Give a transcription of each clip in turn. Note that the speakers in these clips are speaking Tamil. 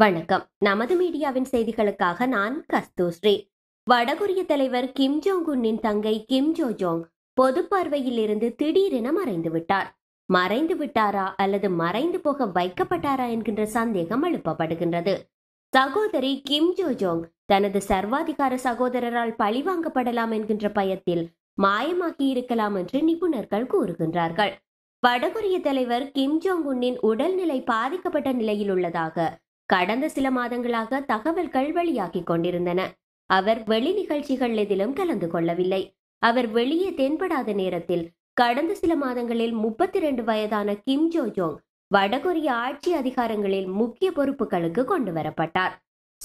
வணக்கம் நமது மீடியாவின் செய்திகளுக்காக நான் கஸ்தூஸ்ரீ வடகொரிய தலைவர் கிம் ஜோங் உன்னின் தங்கை கிம் ஜோ ஜோங் பொது பார்வையில் இருந்து திடீரென மறைந்து விட்டார் மறைந்து விட்டாரா அல்லது மறைந்து போக வைக்கப்பட்டாரா என்கின்ற சந்தேகம் எழுப்பப்படுகின்றது சகோதரி கிம் ஜோ ஜோங் தனது சர்வாதிகார சகோதரரால் பழிவாங்கப்படலாம் என்கின்ற பயத்தில் மாயமாக்கி இருக்கலாம் என்று நிபுணர்கள் கூறுகின்றார்கள் வடகொரிய தலைவர் கிம் ஜோங் உன்னின் உடல்நிலை பாதிக்கப்பட்ட நிலையில் உள்ளதாக கடந்த சில மாதங்களாக தகவல்கள் வெளியாகி கொண்டிருந்தன அவர் வெளி நிகழ்ச்சிகள் எதிலும் கலந்து கொள்ளவில்லை அவர் வெளியே தென்படாத நேரத்தில் கடந்த சில மாதங்களில் முப்பத்தி ரெண்டு வயதான கிம் ஜோ ஜோங் வடகொரிய ஆட்சி அதிகாரங்களில் முக்கிய பொறுப்புகளுக்கு கொண்டு வரப்பட்டார்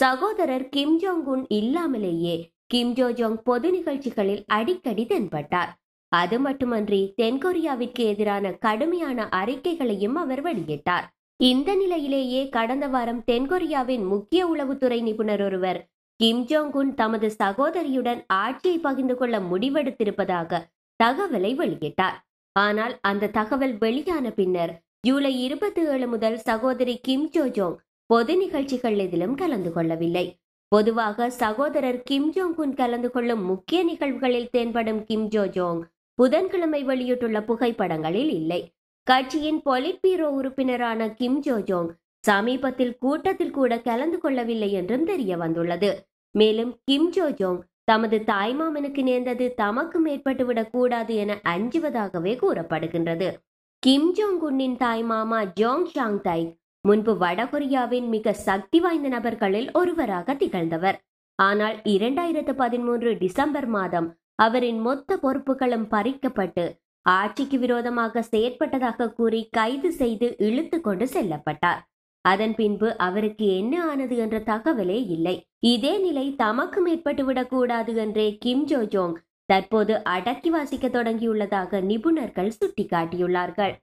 சகோதரர் கிம் ஜோங் உன் இல்லாமலேயே கிம் ஜோ ஜோங் பொது நிகழ்ச்சிகளில் அடிக்கடி தென்பட்டார் அது மட்டுமன்றி தென்கொரியாவிற்கு எதிரான கடுமையான அறிக்கைகளையும் அவர் வெளியிட்டார் இந்த நிலையிலேயே கடந்த வாரம் தென்கொரியாவின் முக்கிய உளவுத்துறை நிபுணர் ஒருவர் கிம் ஜோங் உன் தமது சகோதரியுடன் ஆட்சியை பகிர்ந்து கொள்ள முடிவெடுத்திருப்பதாக தகவலை வெளியிட்டார் ஆனால் அந்த தகவல் வெளியான பின்னர் ஜூலை இருபத்தி ஏழு முதல் சகோதரி கிம் ஜோ ஜோங் பொது நிகழ்ச்சிகள் எதிலும் கலந்து கொள்ளவில்லை பொதுவாக சகோதரர் கிம் ஜோங் உன் கலந்து கொள்ளும் முக்கிய நிகழ்வுகளில் தென்படும் கிம் ஜோ ஜோங் புதன்கிழமை வெளியிட்டுள்ள புகைப்படங்களில் இல்லை கட்சியின் பீரோ உறுப்பினரான கிம் ஜோஜோங் சமீபத்தில் கூட்டத்தில் கூட கலந்து கொள்ளவில்லை என்றும் தெரிய வந்துள்ளது மேலும் கிம் ஜோஜோங் தமது தாய்மாமனுக்கு நேர்ந்தது தமக்கு மேற்பட்டுவிடக் கூடாது என அஞ்சுவதாகவே கூறப்படுகின்றது கிம் ஜோங் உன்னின் தாய்மாமா ஜோங் ஷாங் தாய் முன்பு வடகொரியாவின் மிக சக்தி வாய்ந்த நபர்களில் ஒருவராக திகழ்ந்தவர் ஆனால் இரண்டாயிரத்து பதிமூன்று டிசம்பர் மாதம் அவரின் மொத்த பொறுப்புகளும் பறிக்கப்பட்டு ஆட்சிக்கு விரோதமாக செயற்பட்டதாக கூறி கைது செய்து இழுத்து கொண்டு செல்லப்பட்டார் அதன் பின்பு அவருக்கு என்ன ஆனது என்ற தகவலே இல்லை இதே நிலை தமக்கு மேற்பட்டுவிடக் கூடாது என்றே கிம் ஜோ ஜோங் தற்போது அடக்கி வாசிக்க தொடங்கியுள்ளதாக நிபுணர்கள் சுட்டிக்காட்டியுள்ளார்கள்